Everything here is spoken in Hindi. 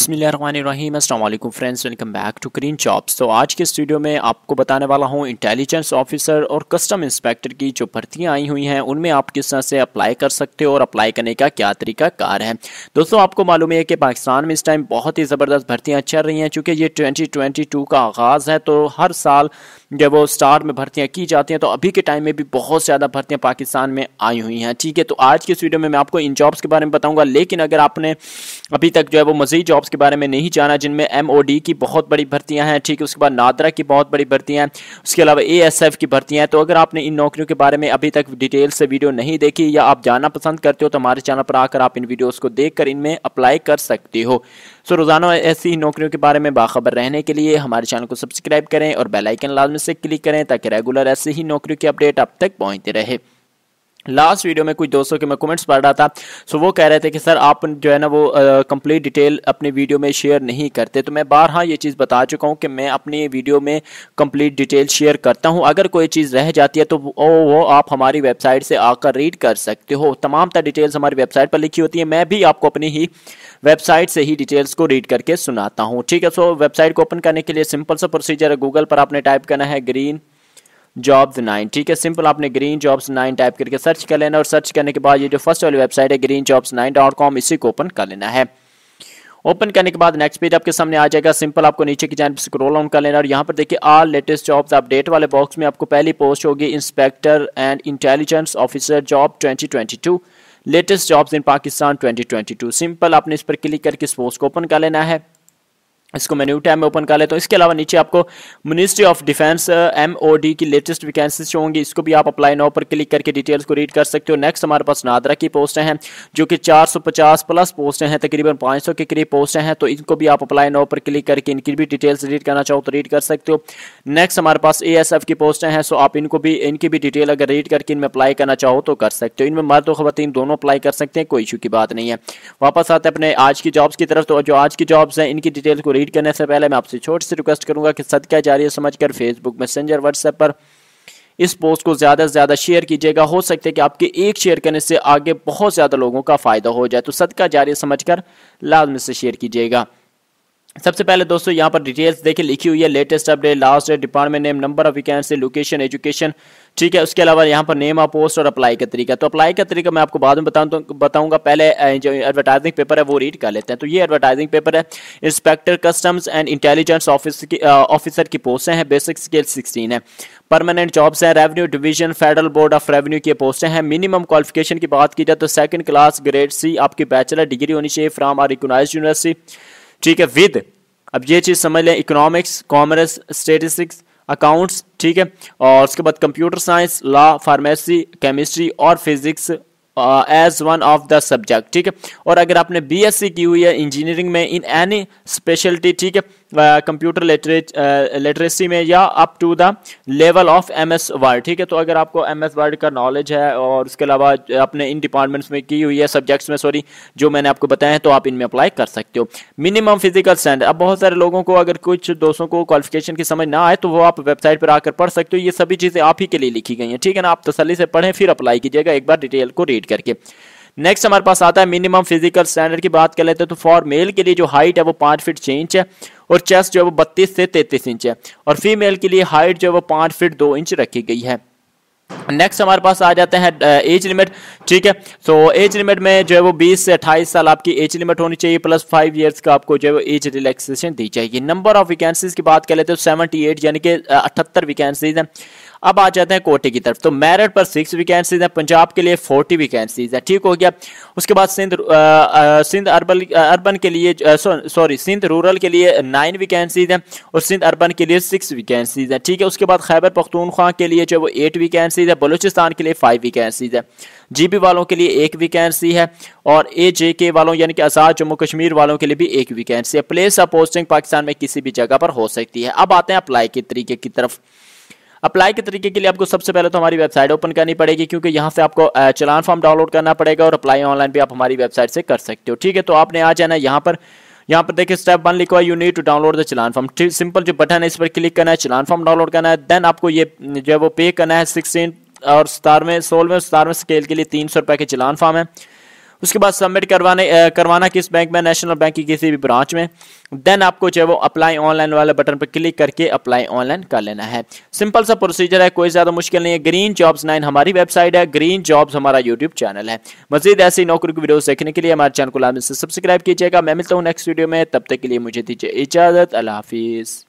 बसमीम अल्लाम friends welcome back to Green Jobs तो आज के स्टूडियो में आपको बताने वाला हूँ इंटेलिजेंस ऑफिसर और कस्टम इंस्पेक्टर की जो भर्तियाँ आई हुई हैं उनमें आप किस तरह से अप्लाई कर सकते हो और अप्लाई करने का क्या तरीका कार है दोस्तों आपको मालूम है कि पाकिस्तान में इस टाइम बहुत ही ज़बरदस्त भर्तियाँ चल रही हैं चूँकि ये ट्वेंटी का आगाज़ है तो हर साल जब वो स्टार में भर्तियाँ की जाती हैं तो अभी के टाइम में भी बहुत ज़्यादा भर्तियाँ पाकिस्तान में आई हुई हैं ठीक है तो आज की इस वीडियो में मैं आपको इन जॉब्स के बारे में बताऊँगा लेकिन अगर आपने अभी तक जो है वो मज़ीद जॉब्स के बारे में नहीं जाना जिनमें एम की बहुत बड़ी भर्तियाँ हैं ठीक है उसके बाद नादरा की बहुत बड़ी भर्तियाँ हैं उसके अलावा ए की भर्तियाँ हैं तो अगर आपने इन नौकरियों के बारे में अभी तक डिटेल से वीडियो नहीं देखी या आप जानना पसंद करते हो तो हमारे चैनल पर आकर आप इन वीडियोज़ को देख इनमें अप्लाई कर सकते हो सो रोज़ाना ऐसी नौकरियों के बारे में बाखबर रहने के लिए हमारे चैनल को सब्सक्राइब करें और बेलाइकन लाजमी से क्लिक करें ताकि रेगुलर ऐसे ही नौकरियों की अपडेट अब तक पहुंचते रहे लास्ट वीडियो में कुछ दोस्तों के मैं कमेंट्स पढ़ रहा था सो वो कह रहे थे कि सर आप जो है ना वो कंप्लीट डिटेल अपने वीडियो में शेयर नहीं करते तो मैं बार हाँ ये चीज़ बता चुका हूँ कि मैं अपने वीडियो में कंप्लीट डिटेल शेयर करता हूँ अगर कोई चीज़ रह जाती है तो वो, वो आप हमारी वेबसाइट से आकर रीड कर सकते हो तमाम तर डिटेल्स हमारी वेबसाइट पर लिखी होती है मैं भी आपको अपनी ही वेबसाइट से ही डिटेल्स को रीड करके सुनाता हूँ ठीक है सो वेबसाइट को ओपन करने के लिए सिंपल सा प्रोसीजर है गूगल पर आपने टाइप करना है ग्रीन जॉब्स नाइन ठीक है सिंपल आपने ग्रीन जॉब्स नाइन टाइप करके सर्च कर लेना और सर्च करने के बाद ये जो फर्स्ट वाली वेबसाइट है Green Jobs nine dot com इसी को ओपन कर लेना है ओपन करने के बाद नेक्स्ट पेज आपके सामने आ जाएगा सिंपल आपको नीचे की जान स्क्रॉल ऑन कर लेना और यहाँ पर देखिए आल लेटेस्ट जॉब्स अपडेट वाले बॉक्स में आपको पहली पोस्ट होगी inspector and intelligence officer job to latest jobs in Pakistan 2022 simple आपने इस पर क्लिक करके इस पोस्ट को ओपन कर लेना है इसको मैं न्यू टैब में ओपन कर लेता हूँ इसके अलावा नीचे आपको मिनिस्ट्री ऑफ डिफेंस एम की लेटेस्ट वैकेंसी होंगी इसको भी आप अप्लाई नाउ पर क्लिक करके डिटेल्स को रीड कर सकते हो नेक्स्ट हमारे पास नादरा की पोस्टें हैं जो कि 450 प्लस पोस्टें हैं तकरीबन 500 के करीब पोस्टें हैं तो इनको भी आप अप्लाई नाउ पर क्लिक करके इनकी भी डिटेल्स रीड करना चाहो तो रीड कर सकते हो नेक्स्ट हमारे पास ए एस एफ की पोस्टें हैं सो आप इनको भी इनकी भी डिटेल अगर रीड करके इनमें अप्लाई करना चाहो तो कर सकते हो इनमें मर्द और दोनों अप्लाई कर सकते हैं कोई इशू की बात नहीं है वापस आते अपने आज की जॉब्स की तरफ तो जो आज की जॉब्स हैं इनकी डिटेल्स को रीड करने से पहले मैं आपसे छोटी सी रिक्वेस्ट करूंगा कि सदका जारी समझ कर फेसबुक मैसेंजर व्हाट्सएप पर इस पोस्ट को ज़्यादा से ज़्यादा शेयर कीजिएगा हो सकता है कि आपके एक शेयर करने से आगे बहुत ज़्यादा लोगों का फ़ायदा हो जाए तो सदका जारी समझ कर लाजमी से शेयर कीजिएगा सबसे पहले दोस्तों यहाँ पर डिटेल्स देखिए लिखी हुई है latest update last date department name number of vacancy location education ठीक है उसके अलावा यहाँ पर नेम ऑफ पोस्ट और अप्लाई का तरीका तो अप्लाई का तरीका मैं आपको बाद में बताऊँ तो बताऊंगा पहले जो एडवर्टाइजिंग पेपर है वो रीड कर लेते हैं तो ये एडवर्टाइजिंग पेपर है inspector customs and intelligence office की ऑफिसर की पोस्टें हैं बेसिक स्केल सिक्सटीन है परमानेंट जॉब्स हैं revenue division federal board of revenue की पोस्टें हैं मिनिमम क्वालिफिकेशन की बात की जाए तो सेकंड क्लास ग्रेड सी आपकी बैचलर डिग्री होनी चाहिए फ्राम आर रिकोनाइज यूनिवर्सिटी ठीक है विद अब ये चीज़ समझ लें इकोनॉमिक्स कॉमर्स स्टेटिस्टिक्स अकाउंट्स ठीक है और उसके बाद computer science law pharmacy chemistry और physics as one of the subject ठीक है और अगर आपने बीएससी की हुई है इंजीनियरिंग में इन एनी स्पेशलिटी ठीक है कंप्यूटर लिटरेसी में या up to the level of M S Word ठीक है तो अगर आपको एम एस वर्ड का नॉलेज है और उसके अलावा अपने इन डिपार्टमेंट्स में की हुई है सब्जेक्ट्स में सॉरी जो मैंने आपको बताया है तो आप इनमें अप्लाई कर सकते हो मिनिमम फिजिकल स्टैंड अब बहुत सारे लोगों को अगर कुछ दोस्तों को क्वालिफिकेशन की समझ ना आए तो वो आप वेबसाइट पर आकर पढ़ सकते हो ये सभी चीज़ें आप ही के लिए लिखी गई हैं ठीक है ना आप तसली से पढ़ें फिर अप्लाई कीजिएगा एक बार डिटेल को रीड करके नेक्स्ट हमारे पास आता है मिनिमम फिजिकल स्टैंडर्ड की बात कर लेते हैं तो फॉर मेल के लिए जो हाइट है वो पांच फीट छह इंच है और चेस्ट जो है वो बत्तीस से तैतीस इंच है और फीमेल के लिए हाइट जो है वो पांच फीट दो इंच रखी गई है नेक्स्ट हमारे पास आ जाते हैं एज लिमिट ठीक है तो एज लिमिट में जो है वो 20 से 28 साल आपकी एज लिमिट होनी चाहिए प्लस फाइव इयर्स का आपको जो है वो एज रिलैक्सेशन दी जाएगी नंबर ऑफ वैकेंसीज की बात कर लेते हो तो 78 यानी कि अठहत्तर वैकेंसीज हैं अब आ जाते हैं कोटे की तरफ तो मेरठ पर सिक्स वैकेंसीज है पंजाब के लिए फोर्टी वैकेंसीज है ठीक हो गया उसके बाद सिंध सिंध अर्बन अर्बन के लिए सॉरी सिंध रूरल के लिए नाइन वैकेंसीज हैं और सिंध अर्बन के लिए सिक्स वैकेंसीज हैं ठीक है उसके बाद खैबर पख्तूनख्वा के लिए जो वो एट वैकेंसीज है बलूचिस्तान के लिए फाइव वैकेंसीज है जीबी वालों के लिए एक वैकेंसी है और ए जे के वालों यानी कि आज़ाद जम्मू कश्मीर वालों के लिए भी एक वैकेंसी है प्लेस ऑफ पोस्टिंग पाकिस्तान में किसी भी जगह पर हो सकती है अब आते हैं अप्लाई के तरीके की तरफ अप्लाई के तरीके के लिए आपको सबसे पहले तो हमारी वेबसाइट ओपन करनी पड़ेगी क्योंकि यहाँ से आपको चलान फॉर्म डाउनलोड करना पड़ेगा और अप्लाई ऑनलाइन भी आप हमारी वेबसाइट से कर सकते हो ठीक है तो आपने आ जाना यहाँ पर यहाँ पर देखिए स्टेप वन लिखा है you need to download the challan form simple जो बटन है इस पर क्लिक करना है चलान फॉर्म डाउनलोड करना है देन आपको ये जो है वो पे करना है सिक्सटीन और सतारवें सोलहवें सतारवें स्केल के लिए तीन सौ रुपये के चलान फॉर्म है उसके बाद सबमिट करवाने करवाना किस बैंक में नेशनल बैंक की किसी भी ब्रांच में देन आपको जो है वो अप्लाई ऑनलाइन वाले बटन पर क्लिक करके अप्लाई ऑनलाइन कर लेना है सिंपल सा प्रोसीजर है कोई ज्यादा मुश्किल नहीं है ग्रीन जॉब्स नाइन हमारी वेबसाइट है ग्रीन जॉब्स हमारा यूट्यूब चैनल है मजीद ऐसी नौकरी की वीडियो देखने के लिए हमारे चैनल को लाभ से सब्सक्राइब कीजिएगा मैं मिलता हूँ नेक्स्ट वीडियो में तब तक के लिए मुझे दीजिए इजाजत अला हाफिज़